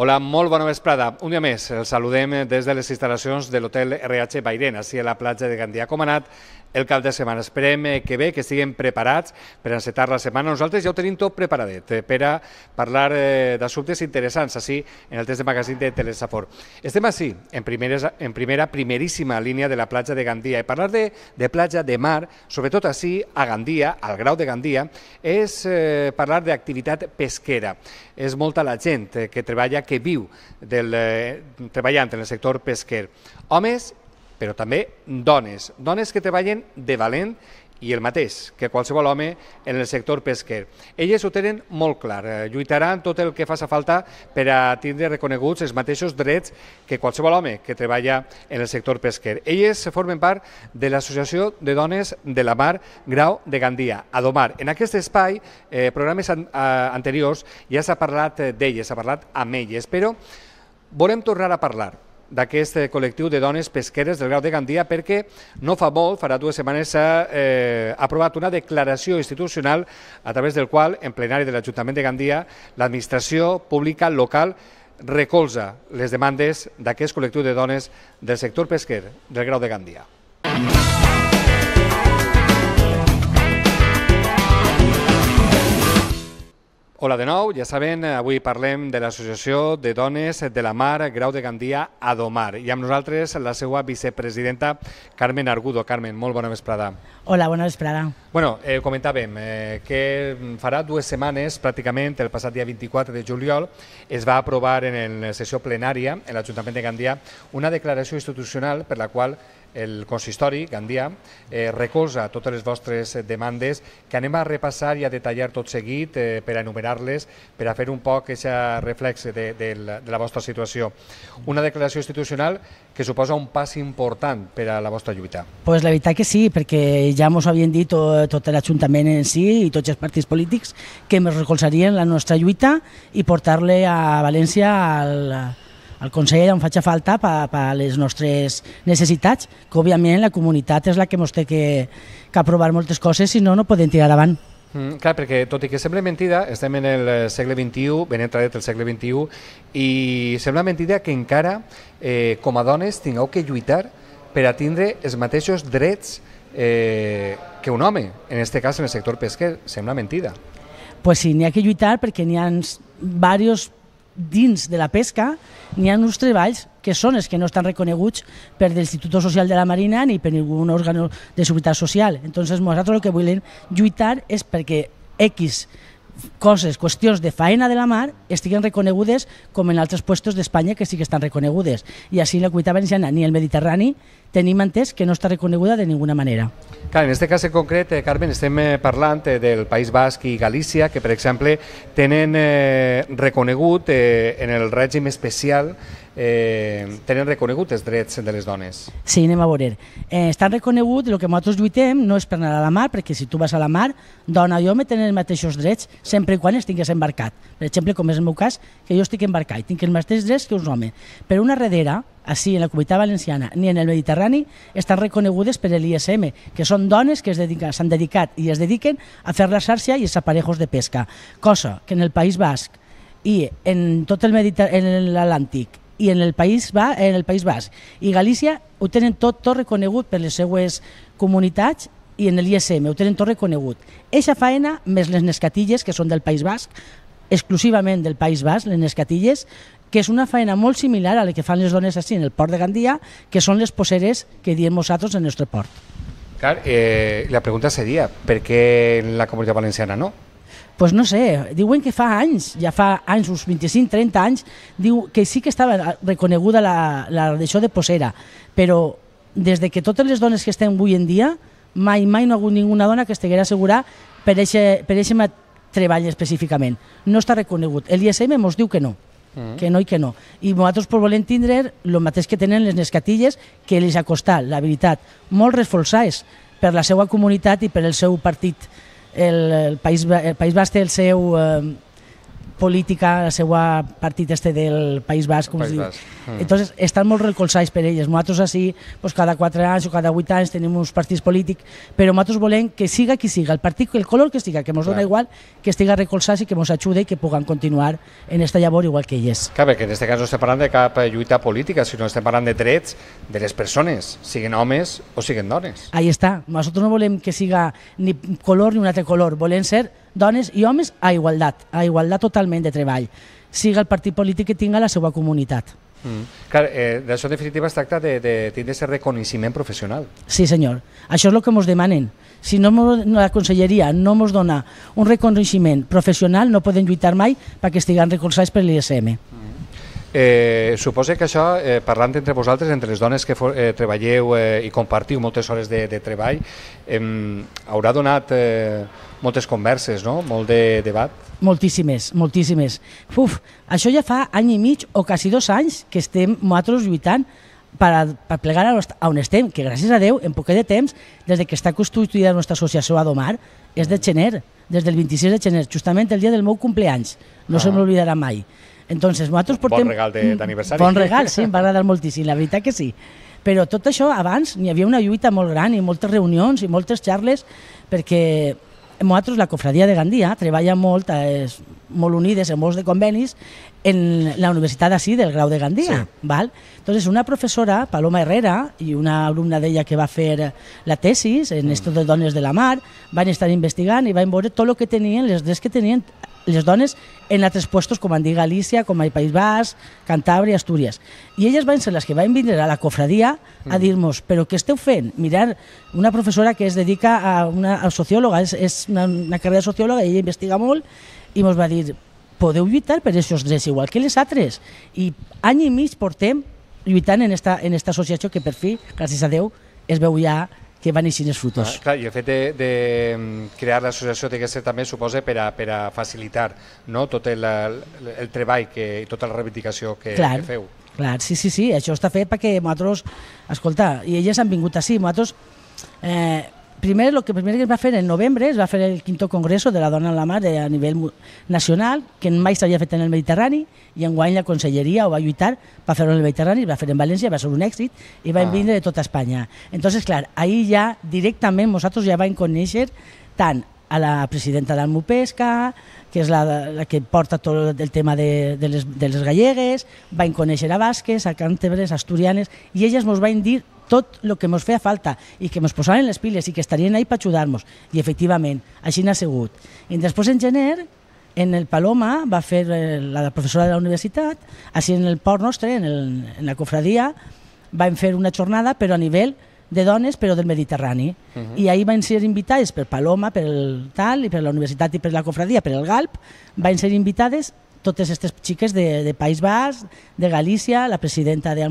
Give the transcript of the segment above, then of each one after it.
Hola, molt bona vesprada. Un dia més, els saludem des de les instal·lacions de l'hotel RH Bairén, així a la platja de Gandia. Com ha anat el cap de setmana? Esperem que bé, que estiguem preparats per encetar la setmana. Nosaltres ja ho tenim tot preparadet eh, per a parlar eh, d'assumptes interessants, així en el test de magazín de Telesafor. Estem així, en, primeres, en primera, primeríssima línia de la platja de Gandia. I parlar de, de platja, de mar, sobretot així a Gandia, al grau de Gandia, és eh, parlar d'activitat pesquera. És molta la gent eh, que treballa, que viu del, eh, treballant en el sector pesquer. Homes, però també dones. Dones que treballen de valent i el mateix que qualsevol home en el sector pesquer. Elles ho tenen molt clar, eh, lluitaran tot el que faça falta per a tindre reconeguts els mateixos drets que qualsevol home que treballa en el sector pesquer. Elles formen part de l'Associació de Dones de la Mar Grau de Gandia, a Domar. En aquest espai, eh, programes an anteriors, ja s'ha parlat eh, d'elles, s'ha parlat amb elles, però volem tornar a parlar d'aquest eh, col·lectiu de dones pesqueres del Grau de Gandia perquè no fa molt, farà dues setmanes, s'ha eh, aprovat una declaració institucional a través del qual, en plenari de l'Ajuntament de Gandia, l'administració pública local recolza les demandes d'aquest col·lectiu de dones del sector pesquer del Grau de Gandia. Mm. Hola de nou, ja saben, avui parlem de l'Associació de Dones de la Mar Grau de Gandia a Domar i amb nosaltres la seva vicepresidenta Carmen Argudo. Carmen, molt bona vesprada. Hola, bona vesprada. Bueno, eh, comentàvem eh, que farà dues setmanes, pràcticament el passat dia 24 de juliol, es va aprovar en la sessió plenària en l'Ajuntament de Gandia una declaració institucional per la qual el consistori Gandia eh, recolza totes les vostres demandes que anem a repassar i a detallar tot seguit eh, per enumerar-les, per a fer un poc aquest reflex de, de, la, de la vostra situació. Una declaració institucional que suposa un pas important per a la vostra lluita. Pues la veritat que sí, perquè ja ens havien dit tot, tot l'Ajuntament en si i tots els partits polítics que ens recolzarien la nostra lluita i portar-la a València al, al Consell em faci falta per, per les nostres necessitats, que òbviament la comunitat és la que ens té que, que aprovar moltes coses, si no, no podem tirar davant. Mm, clar, perquè tot i que sembla mentida, estem en el eh, segle XXI, ben entradet el segle XXI, i sembla mentida que encara eh, com a dones tingueu que lluitar per a tindre els mateixos drets eh, que un home, en aquest cas en el sector pesquer, sembla mentida. Pues sí, n'hi ha que lluitar perquè n'hi ha diversos dins de la pesca n'hi ha uns treballs que són els que no estan reconeguts per l'Institut Social de la Marina ni per ningú òrgan de seguretat social. Entonces, nosaltres el que volem lluitar és perquè X coses, qüestions de faena de la mar estiguen reconegudes com en altres puestos d'Espanya que sí que estan reconegudes. I així la cuita valenciana ni el Mediterrani tenim entès que no està reconeguda de ninguna manera. Clar, en aquest cas en concret, eh, Carmen, estem eh, parlant eh, del País Basc i Galícia, que per exemple tenen eh, reconegut eh, en el règim especial eh, tenen reconegut els drets de les dones. Sí, anem a veure. Eh, estan reconegut el que nosaltres lluitem no és per anar a la mar, perquè si tu vas a la mar, dona i home tenen els mateixos drets sempre i quan estigues embarcat. Per exemple, com és el meu cas, que jo estic embarcat i tinc els mateixos drets que un home. Però una redera, així en la Comunitat Valenciana ni en el Mediterrani, estan reconegudes per l'ISM, que són dones que s'han dedicat i es dediquen a fer la xarxa i els aparejos de pesca, cosa que en el País Basc i en tot el Mediterrani, en l'Atlàntic i en el País, va, en el País Basc i Galícia ho tenen tot, tot reconegut per les seues comunitats i en l'ISM, ho tenen tot reconegut. Eixa faena, més les nescatilles, que són del País Basc, exclusivament del País Basc, les nescatilles, que és una faena molt similar a la que fan les dones així en el port de Gandia, que són les poseres que diem nosaltres en el nostre port. Clar, eh, la pregunta seria, per què en la comunitat valenciana no? pues no sé, diuen que fa anys, ja fa anys, uns 25, 30 anys, diu que sí que estava eh, reconeguda la, la d'això de posera, però des de que totes les dones que estem avui en dia, mai, mai no ha hagut ninguna dona que estiguera segura per aquest treball específicament. No està reconegut. El ISM ens diu que no mm. que no i que no. I nosaltres pues, volem tindre el mateix que tenen les nescatilles, que els ha costat, la veritat, molt reforçades per la seva comunitat i per el seu partit el, el, País, el País Basc té el seu... Eh, política, la seva partit este del País Basc, com es diu. Mm. Entonces, estan molt recolzats per elles. Nosaltres així, pues, cada 4 anys o cada 8 anys tenim uns partits polítics, però nosaltres volem que siga qui siga, el partit, el color que siga, que ens dona igual, que estiga recolzats i que ens ajude i que puguen continuar en esta llavor igual que elles. Clar, perquè en aquest cas no estem parlant de cap eh, lluita política, sinó estem parlant de drets de les persones, siguin homes o siguin dones. Ahí està. Nosaltres no volem que siga ni color ni un altre color, volem ser dones i homes a igualtat, a igualtat totalment de treball, siga el partit polític que tinga la seva comunitat. Mm. Clar, eh, d'això en definitiva es tracta de, de tindre aquest reconeixement professional. Sí, senyor. Això és el que ens demanen. Si no mos, la conselleria no ens dona un reconeixement professional, no podem lluitar mai perquè estiguen recolzats per l'ISM. Mm. Eh, suposa que això, eh, parlant entre vosaltres, entre les dones que for, eh, treballeu eh, i compartiu moltes hores de, de treball, eh, haurà donat eh, moltes converses, no? molt de debat? Moltíssimes, moltíssimes. Uf, això ja fa any i mig o quasi dos anys que estem nosaltres lluitant per, a, per plegar a, on estem, que gràcies a Déu, en poquet de temps, des de que està constituïda la nostra associació a Domar, és de gener, des del 26 de gener, justament el dia del meu cumpleanys. no ah. se m'oblidarà mai. Entonces, nosaltres portem... Bon regal d'aniversari. Bon regal, sí, em va agradar moltíssim, la veritat que sí. Però tot això, abans, n'hi havia una lluita molt gran i moltes reunions i moltes xarles perquè nosaltres, la cofradia de Gandia, treballa molt, és molt unides en molts de convenis en la universitat d'ací del grau de Gandia. Sí. Val? Entonces, una professora, Paloma Herrera, i una alumna d'ella que va fer la tesis en mm. Esto de Dones de la Mar, van estar investigant i van veure tot el que tenien, les drets que tenien les dones en altres puestos, com en diga Galícia, com el País Basc, Cantàbria, Astúries. I elles van ser les que van vindre a la cofradia a mm. dir-nos, però què esteu fent? Mirar una professora que es dedica a una a sociòloga, és, és una, una carrera sociòloga, i ella investiga molt, i ens va dir, podeu lluitar per aquests drets igual que les altres. I any i mig portem lluitant en esta, en esta associació que per fi, gràcies a Déu, es veu ja que van eixir els frutos. Ah, clar, I el fet de, de mm, crear l'associació té que ser també, suposa, per a, per a facilitar no? tot el, el, el treball que, i tota la reivindicació que, clar. que feu. Clar, sí, sí, sí, això està fet perquè nosaltres, escolta, i elles han vingut així, nosaltres eh, primer, lo que primer que es va fer en novembre es va fer el quinto congreso de la dona en la mar eh, a nivell nacional, que mai s'havia fet en el Mediterrani, i en guany la conselleria ho va lluitar per fer-ho en el Mediterrani, va fer en València, va ser un èxit, i va ah. vindre de tota Espanya. Entonces, clar, ahir ja directament nosaltres ja vam conèixer tant a la presidenta del Mupesca, que és la, la que porta tot el tema de, de, les, de les gallegues, vam conèixer a Vázquez, a a asturianes, i elles ens van dir tot el que ens feia falta i que ens posaven les piles i que estarien ahí per ajudar-nos. I efectivament, així n'ha sigut. I després en gener, en el Paloma va fer eh, la professora de la universitat, així en el port nostre, en, el, en la cofradia, vam fer una jornada però a nivell de dones però del Mediterrani. Uh mhm. -huh. I ahir van ser invitades per Paloma, per el tal, i per la universitat i per la cofradia, per el GALP, van ser invitades totes aquestes xiques de, de País Basc, de Galícia, la presidenta de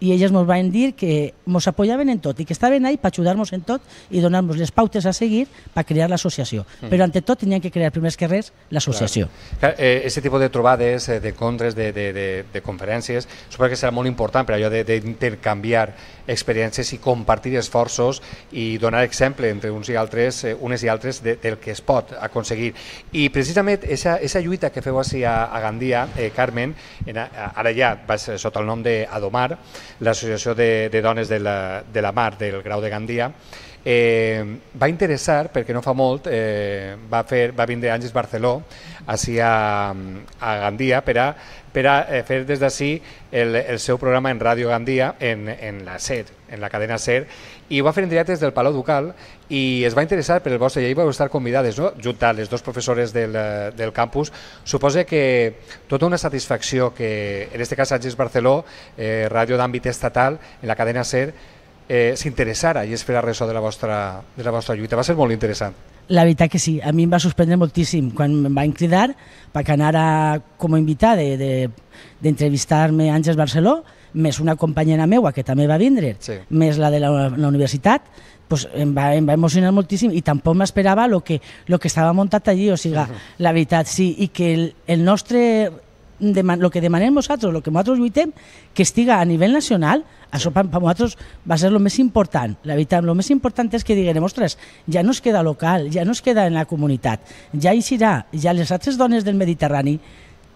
i elles ens van dir que ens apoyaven en tot i que estaven ahí per ajudar-nos en tot i donar-nos les pautes a seguir per crear l'associació. Mm. Però, ante tot, tenien que crear, primer que res, l'associació. Claro. Eh, ese tipus de trobades, eh, de contres, de, de, de, de conferències, suposo que serà molt important per allò d'intercanviar experiències i compartir esforços i donar exemple entre uns i altres, eh, unes i altres de, del que es pot aconseguir. I precisament esa, esa lluita que feu així a, a Gandia, eh, Carmen, en, ara ja vas sota el nom d'Adomar, Adomar, l'Associació de, de Dones de la, de la Mar del Grau de Gandia, Eh, va interessar, perquè no fa molt, eh, va, fer, va vindre Àngels Barceló així a, a Gandia per a, per a eh, fer des d'ací el, el seu programa en Ràdio Gandia, en, en la SER, en la cadena SER, i ho va fer en directe des del Palau Ducal i es va interessar per el vostre, i va vau estar convidades, no? junt a les dos professores del, del campus. Suposa que tota una satisfacció que, en este cas, Àngels Barceló, eh, ràdio d'àmbit estatal, en la cadena SER, eh, s'interessara i es fera ressò de la, vostra, de la vostra lluita. Va ser molt interessant. La veritat que sí, a mi em va sorprendre moltíssim quan em van cridar perquè anara com a invitada d'entrevistar-me de, de, Àngels Barceló, més una companyera meua que també va vindre, sí. més la de la, la universitat, pues em, va, em va emocionar moltíssim i tampoc m'esperava el que, lo que estava muntat allí, o sigui, uh -huh. la veritat, sí, i que el, el nostre el que demanem nosaltres, el que nosaltres lluitem, que estiga a nivell nacional, això per, per nosaltres va ser el més important. La veritat, el més important és que diguem, ostres, ja no es queda local, ja no es queda en la comunitat, ja hi serà, ja les altres dones del Mediterrani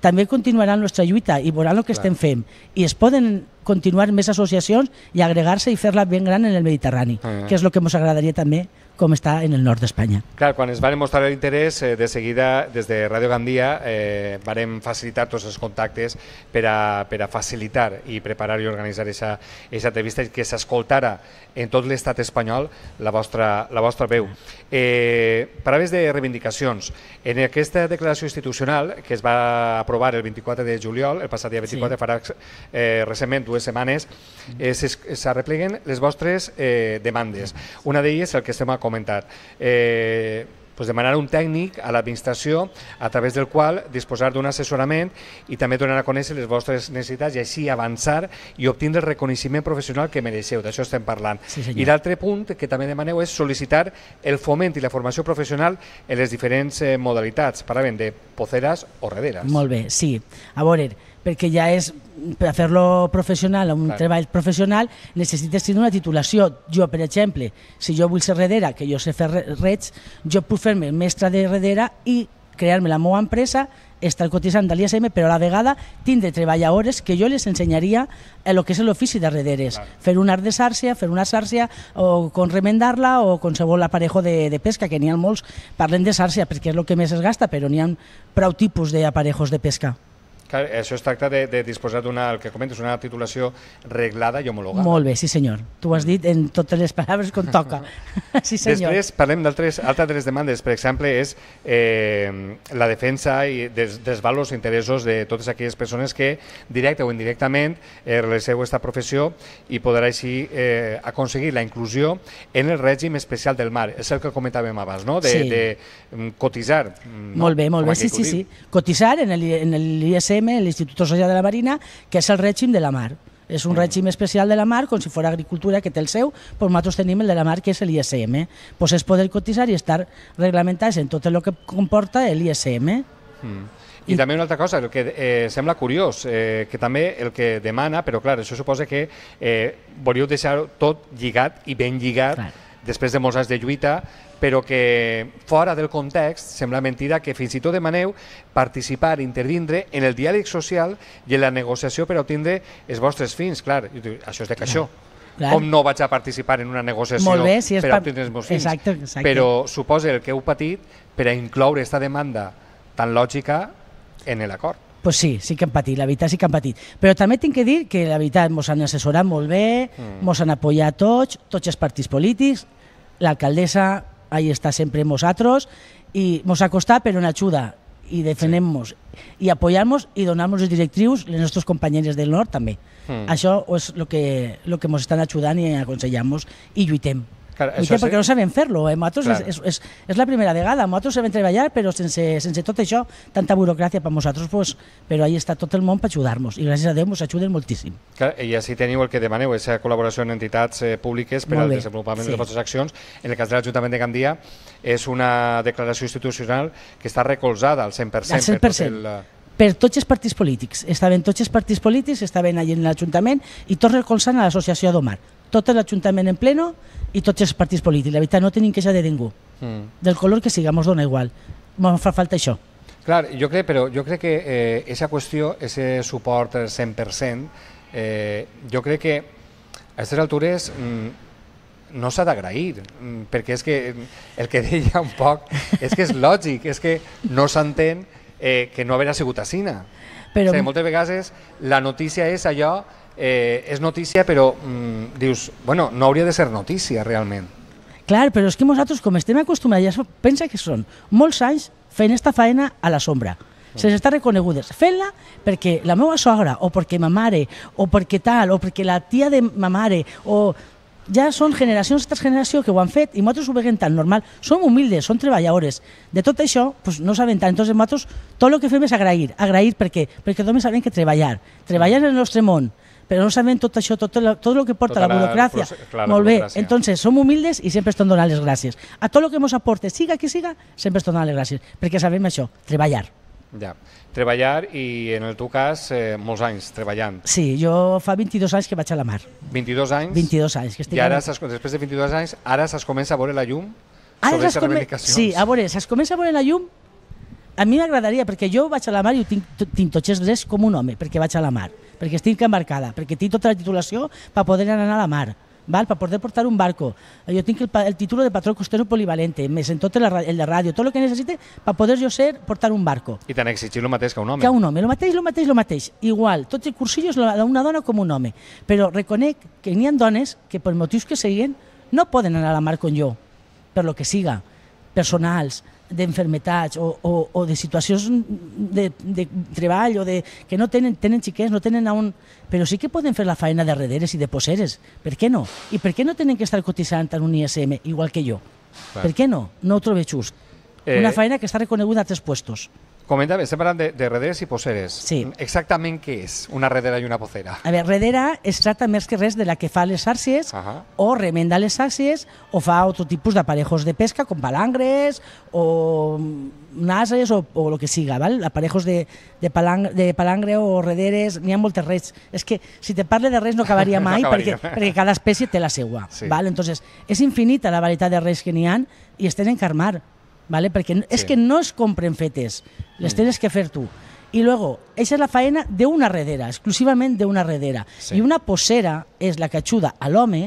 també continuaran la nostra lluita i veuran el que Clar. estem fent. I es poden continuar més associacions i agregar-se i fer-la ben gran en el Mediterrani, uh ah, -huh. que és el que ens agradaria també com està en el nord d'Espanya. Clar, quan es van mostrar l'interès, eh, de seguida, des de Ràdio Gandia, eh, vam facilitar tots els contactes per a, per a facilitar i preparar i organitzar aquesta entrevista i que s'escoltara en tot l'estat espanyol la vostra, la vostra veu. Eh, paraules de reivindicacions. En aquesta declaració institucional, que es va aprovar el 24 de juliol, el passat dia 24, sí. farà eh, recentment dues setmanes eh, mm. s'arrepleguen les vostres eh, demandes. Una d'elles, el que estem a comentar, eh, pues demanar un tècnic a l'administració a través del qual disposar d'un assessorament i també donar a conèixer les vostres necessitats i així avançar i obtenir el reconeixement professional que mereixeu, d'això estem parlant. Sí, I l'altre punt que també demaneu és sol·licitar el foment i la formació professional en les diferents eh, modalitats, parlàvem de poceres o rederes. Molt bé, sí. A veure, perquè ja és per fer-lo professional, un Clar. treball professional, necessites tenir una titulació. Jo, per exemple, si jo vull ser redera, que jo sé fer rets, jo puc fer-me mestre de redera i crear-me la meva empresa, estar cotitzant de l'ISM, però a la vegada tindre treballadores que jo les ensenyaria el que és l'ofici de rederes. Clar. Fer un art de sàrcia, fer una sàrcia, o con remendar-la, o qualsevol aparejo de, de pesca, que n'hi ha molts. Parlem de sàrcia perquè és el que més es gasta, però n'hi ha prou tipus d'aparejos de pesca. Clar, això es tracta de, de disposar d'una, el que comentes, una titulació reglada i homologada. Molt bé, sí senyor. Tu ho has dit en totes les paraules com toca. sí senyor. Després parlem d'altres altres de les demandes, per exemple, és eh, la defensa i des, desval els interessos de totes aquelles persones que directe o indirectament eh, realitzeu aquesta professió i podrà així eh, aconseguir la inclusió en el règim especial del mar. És el que comentàvem abans, no? De, sí. de, de mm, cotitzar. Mm, no? Molt bé, molt bé, sí, sí, sí. Cotitzar en l'ISM ISM, el Instituto Social de la Marina, que és el règim de la mar. És un mm. règim especial de la mar, com si fos agricultura, que té el seu, però nosaltres tenim el de la mar, que és l'ISM. Pues és poder cotitzar i estar reglamentats en tot el que comporta l'ISM. Mm. I, I també una altra cosa, el que eh, sembla curiós, eh, que també el que demana, però clar, això suposa que eh, volíeu deixar tot lligat i ben lligat clar després de molts anys de lluita, però que fora del context sembla mentida que fins i tot demaneu participar, intervindre en el diàleg social i en la negociació per obtindre els vostres fins, clar, això és de caixó. Clar. Com no vaig a participar en una negociació Molt bé, si és per obtenir els meus fins? Exacte, exacte. Però suposa el que heu patit per a incloure aquesta demanda tan lògica en l'acord pues sí, sí que han patit, la veritat sí que han patit. Però també tinc que dir que la veritat ens han assessorat molt bé, ens mm. han apoyat tots, tots els partits polítics, l'alcaldessa, ahí està sempre nosaltres, i ens ha costat, però una ajuda, i defenem-nos, sí. i apoyar-nos i donar-nos directius directrius les nostres companyeres del nord també. Mm. Això és el que, lo que ens estan ajudant i aconsellem i lluitem. Claro, això perquè sí. no sabem fer-lo. Eh? Claro. Clar. és, és, és, la primera vegada. Nosaltres sabem treballar, però sense, sense tot això, tanta burocràcia per nosaltres, pues, però ahí està tot el món per ajudar-nos. I gràcies a Déu ens ajuden moltíssim. Claro, I així teniu el que demaneu, aquesta col·laboració en entitats eh, públiques per al desenvolupament sí. de les vostres accions. En el cas de l'Ajuntament de Gandia, és una declaració institucional que està recolzada al 100%. Al 100%. Per tot el, eh, per tots els partits polítics. Estaven tots els partits polítics, estaven allà en l'Ajuntament i tots recolzant a l'associació d'Omar tot l'Ajuntament en pleno i tots els partits polítics. La veritat, no tenim queixa de ningú. Mm. Del color que siga, ens dona igual. Ens fa falta això. Clar, jo crec, però jo crec que eh, esa qüestió, ese suport 100%, eh, jo crec que a aquestes altures mm, no s'ha d'agrair, mm, perquè és que mm, el que deia un poc és que és lògic, és que no s'entén eh, que no haver sigut a Sina. Però... sigui, moltes vegades la notícia és allò, eh, és notícia però mm, dius, bueno, no hauria de ser notícia realment. Clar, però és que nosaltres, com estem acostumats, ja pensa que són molts anys fent esta faena a la sombra les està reconegudes. Fent-la perquè la meva sogra, o perquè ma mare, o perquè tal, o perquè la tia de ma mare, o Ya son generaciones estas generación que ho han y i nosaltres tan normal. Son humildes, son trabajadores, De todo això, pues, no saben tant. Entonces, Matos, todo lo que fem es agrair. Agrair porque porque Perquè saben saben que trabajar Treballar en el nostre pero no saben todo això, todo lo que porta tota la, burocracia, entonces, son humildes y siempre están dándoles gracias, A todo lo que nos aporte, siga que siga, siempre están dándoles gracias, porque sabemos eso, trabajar. Ja. Treballar i, en el teu cas, eh, molts anys treballant. Sí, jo fa 22 anys que vaig a la mar. 22 anys? 22 anys. Que estic I ara, a... després de 22 anys, ara s'has comença a veure la llum ara sobre aquestes reivindicacions. Sí, a veure, s'has comença a veure la llum a mi m'agradaria, perquè jo vaig a la mar i ho tinc, tinc tots els drets com un home, perquè vaig a la mar, perquè estic embarcada, perquè tinc tota la titulació per poder anar a la mar. ¿vale? para poder portar un barco. Yo eh, tengo el, el título de patrón costero polivalente, me sentó el de radio, todo lo que necesite para poder yo ser portar un barco. I tan exigir lo mateix que un home. Que un home, lo mateix, lo mateix, lo mateix. Igual, tots els cursillos d'una dona com un home. Però reconec que n'hi ha dones que per motius que siguen no poden anar a la mar com jo, per lo que siga, personals, d'enfermetats o, o, o de situacions de, de treball o de, que no tenen, tenen xiquets, no tenen a on... Però sí que poden fer la feina de rederes i de poseres. Per què no? I per què no tenen que estar cotitzant en un ISM, igual que jo? Clar. Per què no? No ho trobo just. Eh... Una feina que està reconeguda a tres puestos. Coméntame, separan de, de rederes y poseres. Sí. Mm, exactamente qué es. una redera y una pocera? A ver, redera es trata más que res de la que fa les o remenda les o fa otro tipo de aparejos de pesca con palangres o mm, nases o, lo que siga, ¿vale? aparejos de, de, de palangre o rederes, ni han que si te parle de res no acabaría mal porque cada especie te la sigue. ¿vale? Entonces, es infinita la variedad de res que ni y y estén en ¿vale? Porque sí. es que no es compren fetes, les mm. tienes que hacer tú. Y luego, esa es la faena de una redera, exclusivamente de una redera. Sí. I una posera és la que ajuda a l'home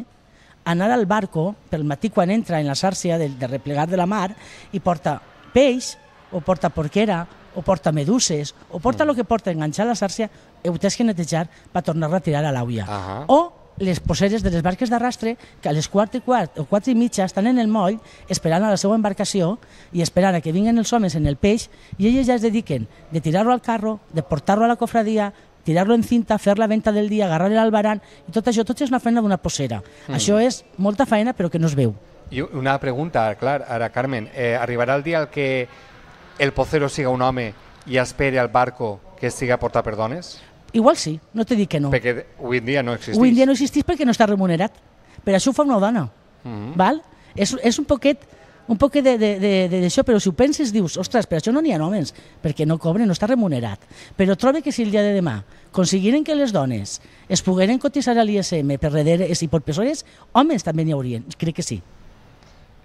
a anar al barco pel matí quan entra en la sàrcia de, de replegar de la mar i porta peix, o porta porquera, o porta meduses, o porta mm. que porta enganxar la sàrcia, ho tens que netejar per tornar-la a tirar a l'aulla. Uh -huh. O les poseres de les barques d'arrastre que a les 4 i, quart, o 4 i mitja estan en el moll esperant a la seva embarcació i esperant a que vinguin els homes en el peix i elles ja es dediquen de tirar-lo al carro, de portar-lo a la cofradia, tirar-lo en cinta, fer la venta del dia, agarrar l'albaran i tot això, tot és una feina d'una possera. Mm. Això és molta feina però que no es veu. I una pregunta, clar, ara Carmen, eh, arribarà el dia el que el pocero siga un home i espere al barco que siga portar perdones? Igual sí, no te dic que no. Perquè avui en dia no existeix. Avui en dia no existeix perquè no està remunerat. Però això ho fa una dona, mm -hmm. val? És, és un poquet un poc d'això, però si ho penses dius, ostres, per això no n'hi ha homes, perquè no cobren, no està remunerat. Però trobe que si el dia de demà aconseguiren que les dones es pogueren cotitzar a l'ISM per darrere i per persones, homes també n'hi haurien, crec que sí.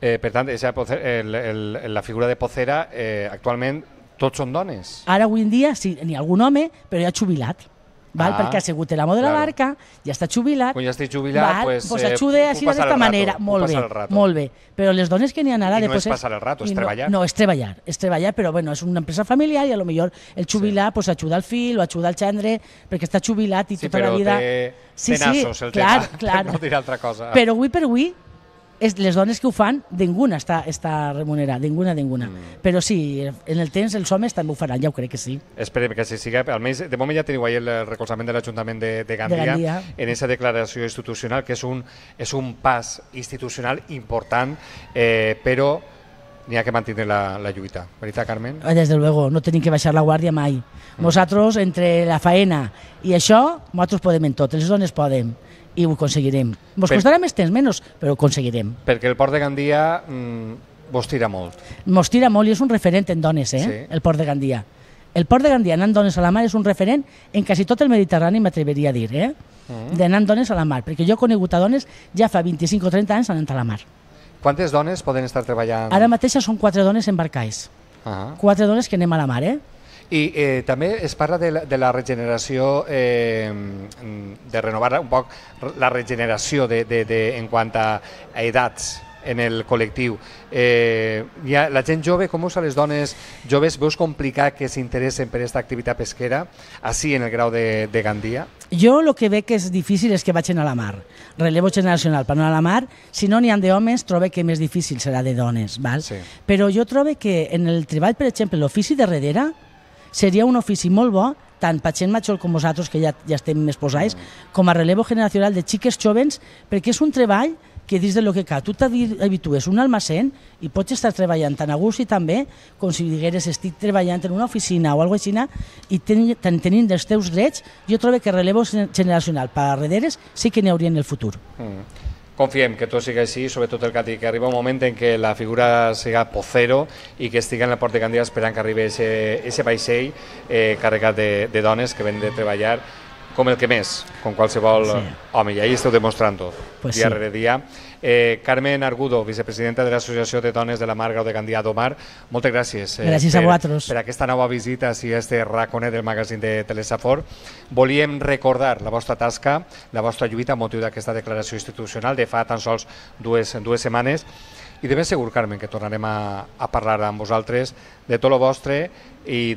Eh, per tant, esa, el, el, la figura de Pocera eh, actualment tots són dones. Ara, avui en dia, sí, n'hi ha algun home, però ja jubilat val? Ah, perquè ha sigut l'amo de la claro. barca, ja està jubilat... Quan ja estic jubilat, val? pues, pues ajuda eh, així d'aquesta manera. Molt bé, molt bé. Però les dones que n'hi han ara... I no és passar el rato, és no, treballar. No, és treballar, és treballar, però bueno, és una empresa familiar i a lo millor el jubilat sí. pues, ajuda al fill o ajuda al xandre, perquè està jubilat i sí, tota la vida... Té, sí, té nassos, el sí, clar, tema, clar. no dir altra cosa. Però avui per avui és les dones que ho fan, ninguna està, està remunerada, ninguna, ninguna. Mm. Però sí, en el temps els homes també ho faran, ja ho crec que sí. Esperem que així siga, almenys de moment ja teniu ahir el recolzament de l'Ajuntament de, de, Gandia, de Gandia en aquesta declaració institucional, que és un, és un pas institucional important, eh, però n'hi ha que mantenir la, la lluita. Veritat, Carmen? Eh, Des de luego, no tenim que baixar la guàrdia mai. Mm. Nosaltres, entre la faena i això, nosaltres podem en tot, les dones podem i ho aconseguirem. Ens costarà més temps, menys, però ho aconseguirem. Perquè el port de Gandia mm, vos tira molt. Mos tira molt i és un referent en dones, eh? Sí. el port de Gandia. El port de Gandia, anant dones a la mar, és un referent en quasi tot el Mediterrani, m'atreveria a dir, eh? Mm. d'anar dones a la mar, perquè jo he conegut a dones ja fa 25 o 30 anys anant a la mar. Quantes dones poden estar treballant? Ara mateix són quatre dones en barcais. Uh ah. -huh. Quatre dones que anem a la mar, eh? I eh, també es parla de la, de la regeneració, eh, de renovar un poc la regeneració de, de, de, en quant a edats en el col·lectiu. Eh, ja, ha, la gent jove, com us a les dones joves, veus complicat que s'interessen per aquesta activitat pesquera, així en el grau de, de Gandia? Jo el que veig que és difícil és que vagin a la mar. Relevo generacional per anar a la mar, si no n'hi ha d'homes, trobo que més difícil serà de dones. Val? Sí. Però jo trobo que en el treball, per exemple, l'ofici de darrere, seria un ofici molt bo tant per gent major com vosaltres, que ja, ja estem més posats, mm. com a relevo generacional de xiques jovens, perquè és un treball que dins de lo que cal, tu t'habitues un almacén i pots estar treballant tan a gust i tan bé com si digueres estic treballant en una oficina o alguna cosa així i ten, ten, tenint els teus drets, jo trobo que relevo generacional per a darrere sí que n'hi hauria en el futur. Mm confiem que tot sigui així, sobretot el Cati, que arriba un moment en què la figura siga pocero i que estigui en la porta candida esperant que arribi aquest ese vaixell eh, carregat de, de dones que ven de treballar com el que més, com qualsevol sí. home, i ahir esteu demostrant-ho, pues dia sí. rere dia. Eh, Carmen Argudo, vicepresidenta de l'Associació de Dones de la Marga o de Gandia d'Omar, moltes gràcies. Eh, gràcies per, a vosaltres. Per aquesta nova visita, si este raconet del magazín de Telesafor. Volíem recordar la vostra tasca, la vostra lluita a motiu d'aquesta declaració institucional de fa tan sols dues, dues setmanes i de ben segur, Carmen, que tornarem a, a parlar amb vosaltres de tot el vostre i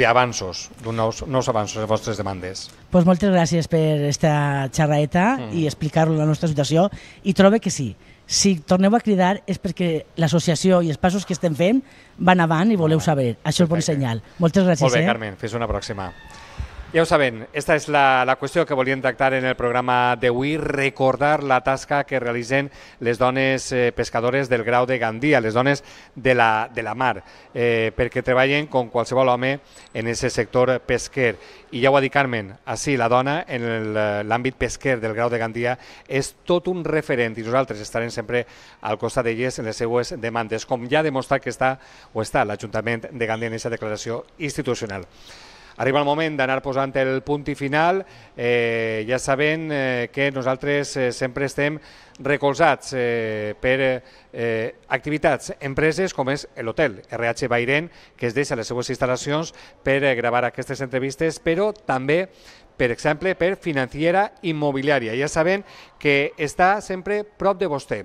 d'avanços, d'uns nous, nous avanços de vostres demandes. Pues moltes gràcies per esta xerraeta mm. i mm-hmm. explicar la nostra situació i trobo que sí, si torneu a cridar és perquè l'associació i els passos que estem fent van avant i voleu saber. Això és bon senyal. Moltes gràcies. Molt bé, eh? Carmen. Fins una pròxima. Ja ho sabem, aquesta és la, la qüestió que volíem tractar en el programa d'avui, recordar la tasca que realitzen les dones eh, pescadores del grau de Gandia, les dones de la, de la mar, eh, perquè treballen com qualsevol home en aquest sector pesquer. I ja ho ha dit Carmen, així la dona en eh, l'àmbit pesquer del grau de Gandia és tot un referent i nosaltres estarem sempre al costat d'elles en les seues demandes, com ja ha demostrat que està o està l'Ajuntament de Gandia en aquesta declaració institucional. Arriba el moment d'anar posant el punt i final. Eh, ja saben eh, que nosaltres eh, sempre estem recolzats eh, per eh, activitats, empreses com és l'hotel RH Bairen, que es deixa les seues instal·lacions per eh, gravar aquestes entrevistes, però també per exemple, per financiera immobiliària. Ja saben que està sempre prop de vostè.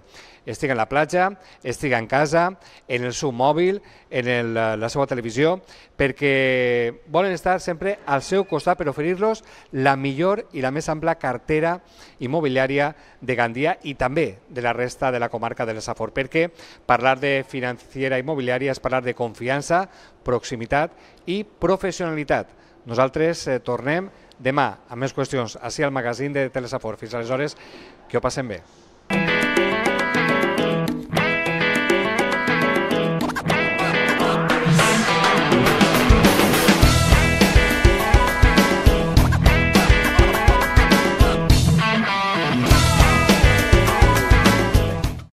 Estiga en la platja, estiga en casa, en el seu mòbil, en el, la seva televisió, perquè volen estar sempre al seu costat per oferir-los la millor i la més ampla cartera immobiliària de Gandia i també de la resta de la comarca de l'Esafor, perquè parlar de financiera immobiliària és parlar de confiança, proximitat i professionalitat nosaltres eh, tornem demà amb més qüestions, així al magazín de Telesafor. Fins aleshores, que ho passem bé.